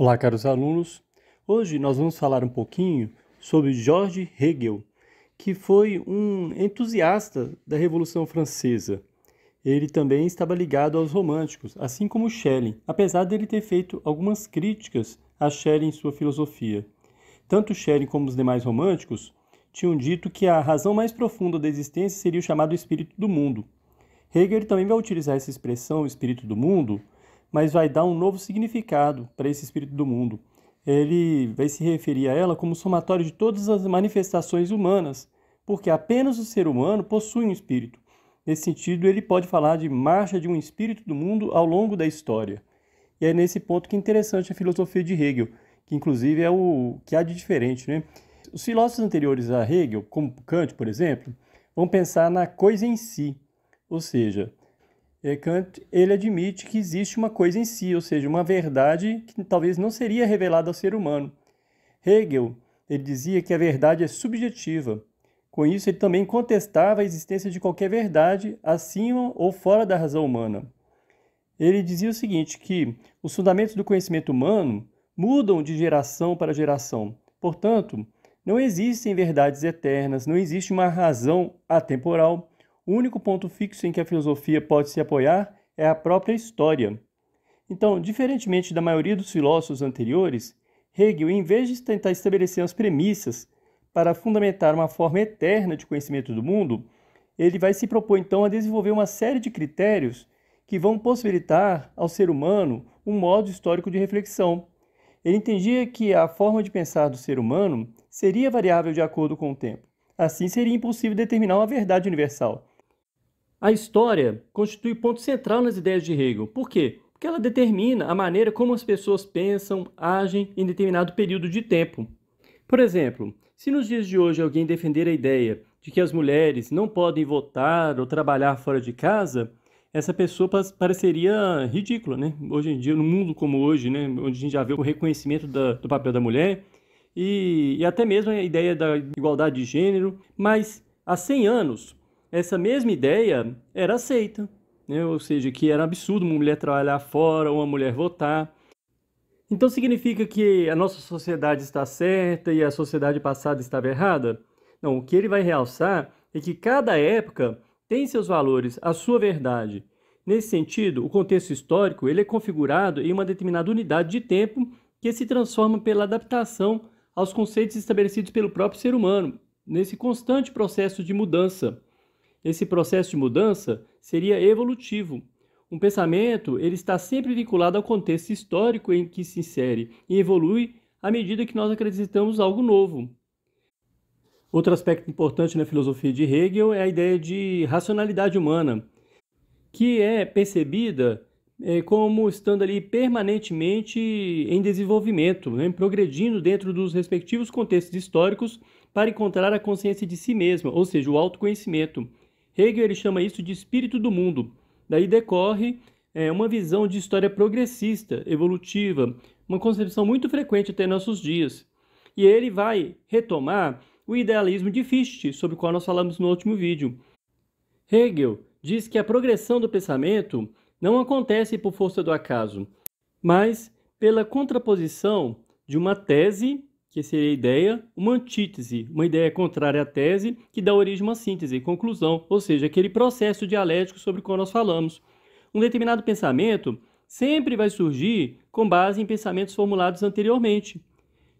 Olá, caros alunos. Hoje nós vamos falar um pouquinho sobre George Hegel, que foi um entusiasta da Revolução Francesa. Ele também estava ligado aos românticos, assim como Schelling, apesar dele ter feito algumas críticas a Schelling em sua filosofia. Tanto Schelling como os demais românticos tinham dito que a razão mais profunda da existência seria o chamado espírito do mundo. Hegel também vai utilizar essa expressão, espírito do mundo, mas vai dar um novo significado para esse espírito do mundo. Ele vai se referir a ela como somatório de todas as manifestações humanas, porque apenas o ser humano possui um espírito. Nesse sentido, ele pode falar de marcha de um espírito do mundo ao longo da história. E é nesse ponto que é interessante a filosofia de Hegel, que inclusive é o que há de diferente. Né? Os filósofos anteriores a Hegel, como Kant, por exemplo, vão pensar na coisa em si, ou seja, é, Kant ele admite que existe uma coisa em si, ou seja, uma verdade que talvez não seria revelada ao ser humano. Hegel ele dizia que a verdade é subjetiva. Com isso, ele também contestava a existência de qualquer verdade acima ou fora da razão humana. Ele dizia o seguinte, que os fundamentos do conhecimento humano mudam de geração para geração. Portanto, não existem verdades eternas, não existe uma razão atemporal o único ponto fixo em que a filosofia pode se apoiar é a própria história. Então, diferentemente da maioria dos filósofos anteriores, Hegel, em vez de tentar estabelecer as premissas para fundamentar uma forma eterna de conhecimento do mundo, ele vai se propor então a desenvolver uma série de critérios que vão possibilitar ao ser humano um modo histórico de reflexão. Ele entendia que a forma de pensar do ser humano seria variável de acordo com o tempo. Assim, seria impossível determinar uma verdade universal, a história constitui ponto central nas ideias de Hegel. Por quê? Porque ela determina a maneira como as pessoas pensam, agem em determinado período de tempo. Por exemplo, se nos dias de hoje alguém defender a ideia de que as mulheres não podem votar ou trabalhar fora de casa, essa pessoa pareceria ridícula, né? Hoje em dia, no mundo como hoje, né? Onde a gente já vê o reconhecimento da, do papel da mulher e, e até mesmo a ideia da igualdade de gênero. Mas há 100 anos, essa mesma ideia era aceita, né? ou seja, que era absurdo uma mulher trabalhar fora, uma mulher votar. Então significa que a nossa sociedade está certa e a sociedade passada estava errada? Não, o que ele vai realçar é que cada época tem seus valores, a sua verdade. Nesse sentido, o contexto histórico ele é configurado em uma determinada unidade de tempo que se transforma pela adaptação aos conceitos estabelecidos pelo próprio ser humano, nesse constante processo de mudança. Esse processo de mudança seria evolutivo. Um pensamento ele está sempre vinculado ao contexto histórico em que se insere e evolui à medida que nós acreditamos algo novo. Outro aspecto importante na filosofia de Hegel é a ideia de racionalidade humana, que é percebida eh, como estando ali permanentemente em desenvolvimento, né? progredindo dentro dos respectivos contextos históricos para encontrar a consciência de si mesma, ou seja, o autoconhecimento. Hegel ele chama isso de espírito do mundo. Daí decorre é, uma visão de história progressista, evolutiva, uma concepção muito frequente até nossos dias. E ele vai retomar o idealismo de Fichte, sobre o qual nós falamos no último vídeo. Hegel diz que a progressão do pensamento não acontece por força do acaso, mas pela contraposição de uma tese que seria a ideia, uma antítese, uma ideia contrária à tese, que dá origem a uma síntese, conclusão, ou seja, aquele processo dialético sobre o qual nós falamos. Um determinado pensamento sempre vai surgir com base em pensamentos formulados anteriormente.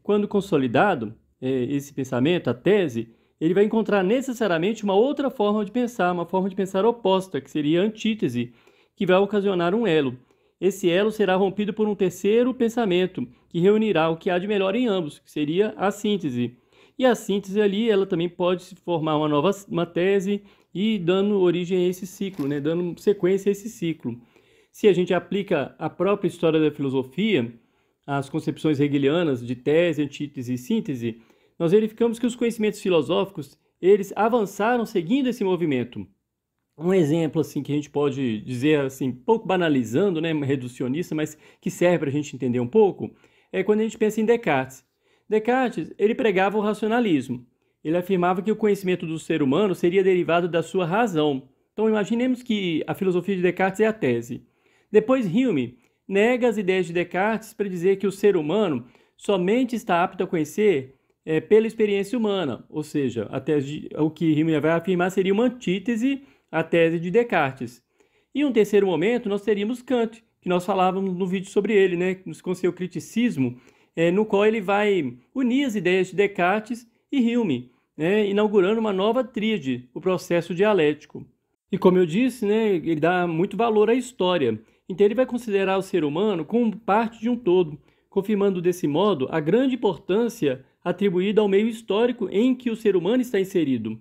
Quando consolidado, é, esse pensamento, a tese, ele vai encontrar necessariamente uma outra forma de pensar, uma forma de pensar oposta, que seria a antítese, que vai ocasionar um elo. Esse elo será rompido por um terceiro pensamento, que reunirá o que há de melhor em ambos, que seria a síntese. E a síntese ali, ela também pode formar uma nova uma tese e dando origem a esse ciclo, né? dando sequência a esse ciclo. Se a gente aplica a própria história da filosofia, as concepções hegelianas de tese, antítese e síntese, nós verificamos que os conhecimentos filosóficos, eles avançaram seguindo esse movimento um exemplo assim que a gente pode dizer assim, pouco banalizando, né, reducionista, mas que serve para a gente entender um pouco, é quando a gente pensa em Descartes. Descartes, ele pregava o racionalismo. Ele afirmava que o conhecimento do ser humano seria derivado da sua razão. Então imaginemos que a filosofia de Descartes é a tese. Depois Hume nega as ideias de Descartes para dizer que o ser humano somente está apto a conhecer é, pela experiência humana, ou seja, a tese de, o que Hume vai afirmar seria uma antítese a tese de Descartes. E um terceiro momento nós teríamos Kant, que nós falávamos no vídeo sobre ele, né, com seu criticismo, é, no qual ele vai unir as ideias de Descartes e Hume, né, inaugurando uma nova tríade, o processo dialético. E como eu disse, né, ele dá muito valor à história. Então ele vai considerar o ser humano como parte de um todo, confirmando desse modo a grande importância atribuída ao meio histórico em que o ser humano está inserido.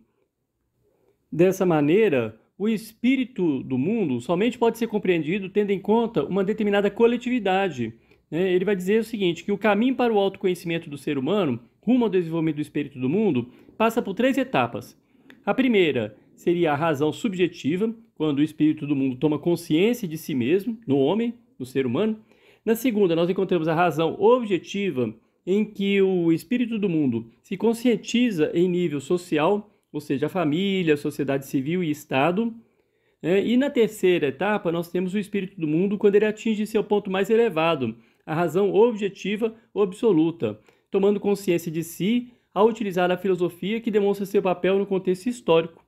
Dessa maneira, o espírito do mundo somente pode ser compreendido tendo em conta uma determinada coletividade. Né? Ele vai dizer o seguinte: que o caminho para o autoconhecimento do ser humano, rumo ao desenvolvimento do espírito do mundo, passa por três etapas. A primeira seria a razão subjetiva, quando o espírito do mundo toma consciência de si mesmo, no homem, no ser humano. Na segunda, nós encontramos a razão objetiva, em que o espírito do mundo se conscientiza em nível social ou seja, a família, a sociedade civil e Estado. Né? E na terceira etapa, nós temos o espírito do mundo quando ele atinge seu ponto mais elevado, a razão objetiva absoluta, tomando consciência de si ao utilizar a filosofia que demonstra seu papel no contexto histórico.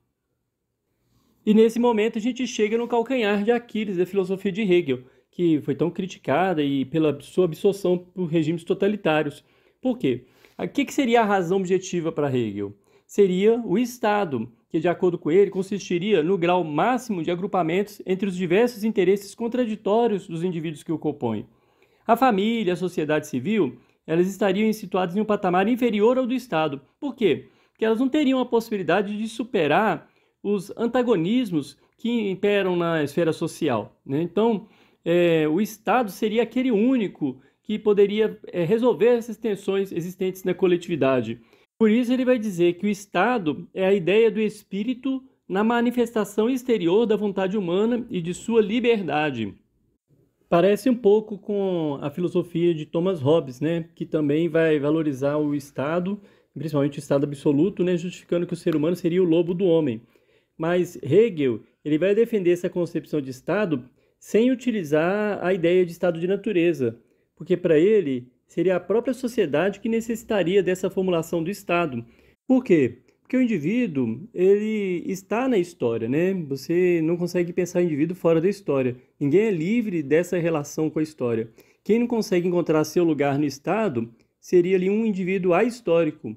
E nesse momento a gente chega no calcanhar de Aquiles da filosofia de Hegel, que foi tão criticada e pela sua absorção por regimes totalitários. Por quê? O ah, que seria a razão objetiva para Hegel? seria o Estado, que, de acordo com ele, consistiria no grau máximo de agrupamentos entre os diversos interesses contraditórios dos indivíduos que o compõem. A família, a sociedade civil, elas estariam situadas em um patamar inferior ao do Estado. Por quê? Porque elas não teriam a possibilidade de superar os antagonismos que imperam na esfera social. Né? Então, é, o Estado seria aquele único que poderia é, resolver essas tensões existentes na coletividade. Por isso, ele vai dizer que o Estado é a ideia do espírito na manifestação exterior da vontade humana e de sua liberdade. Parece um pouco com a filosofia de Thomas Hobbes, né, que também vai valorizar o Estado, principalmente o Estado absoluto, né, justificando que o ser humano seria o lobo do homem. Mas Hegel ele vai defender essa concepção de Estado sem utilizar a ideia de Estado de natureza, porque para ele seria a própria sociedade que necessitaria dessa formulação do Estado. Por quê? Porque o indivíduo, ele está na história, né? Você não consegue pensar o indivíduo fora da história. Ninguém é livre dessa relação com a história. Quem não consegue encontrar seu lugar no Estado seria ali um indivíduo ahistórico,